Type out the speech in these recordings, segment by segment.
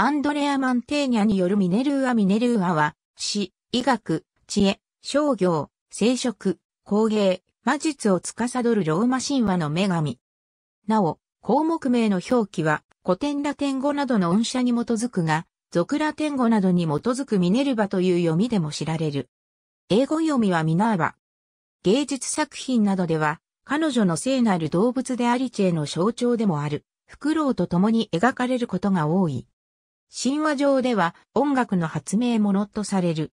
アンドレア・マンテーニャによるミネルーア・ミネルーアは、詩、医学、知恵、商業、生殖、工芸、魔術を司るローマ神話の女神。なお、項目名の表記は、古典ラテン語などの音社に基づくが、俗ラテン語などに基づくミネルバという読みでも知られる。英語読みはミナーバ。芸術作品などでは、彼女の聖なる動物でありチェの象徴でもある、フクロウと共に描かれることが多い。神話上では音楽の発明者とされる。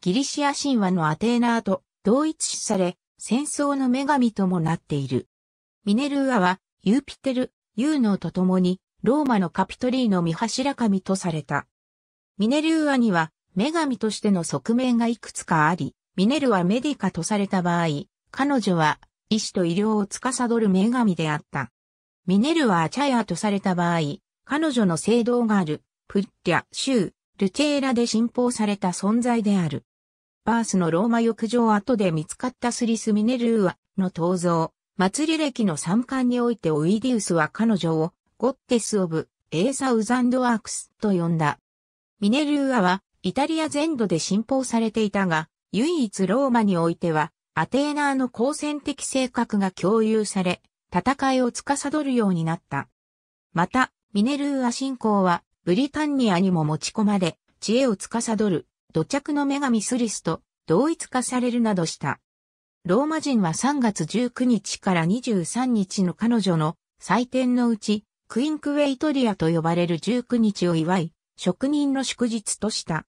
ギリシア神話のアテーナーと同一視され、戦争の女神ともなっている。ミネルーアは、ユーピテル、ユーノーと共に、ローマのカピトリーの御柱神とされた。ミネルーアには、女神としての側面がいくつかあり、ミネルはメディカとされた場合、彼女は、医師と医療を司る女神であった。ミネルはアチャヤとされた場合、彼女の聖堂がある。プッリャ州、ルチェーラで信奉された存在である。バースのローマ浴場跡で見つかったスリス・ミネルーアの銅像、祭り歴の参観においてオイディウスは彼女をゴッテス・オブ・エーサ・ウザンド・アークスと呼んだ。ミネルーアはイタリア全土で信奉されていたが、唯一ローマにおいてはアテーナーの好戦的性格が共有され、戦いを司るようになった。また、ミネルーア信仰はブリタンニアにも持ち込まれ、知恵を司る土着の女神スリスと同一化されるなどした。ローマ人は3月19日から23日の彼女の祭典のうち、クインクウェイトリアと呼ばれる19日を祝い、職人の祝日とした。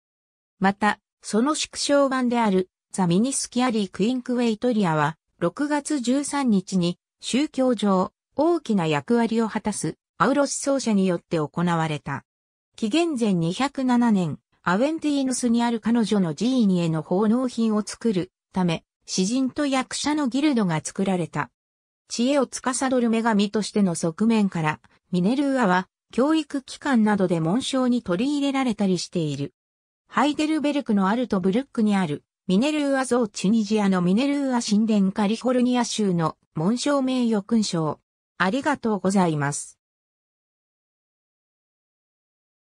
また、その縮小版であるザ・ミニスキアリー・クインクウェイトリアは、6月13日に宗教上大きな役割を果たすアウロス奏者によって行われた。紀元前207年、アウェンティーヌスにある彼女の寺院への奉納品を作るため、詩人と役者のギルドが作られた。知恵を司る女神としての側面から、ミネルーアは教育機関などで紋章に取り入れられたりしている。ハイデルベルクのアルトブルックにあるミネルーア像チュニジアのミネルーア神殿カリフォルニア州の紋章名誉勲章。ありがとうございます。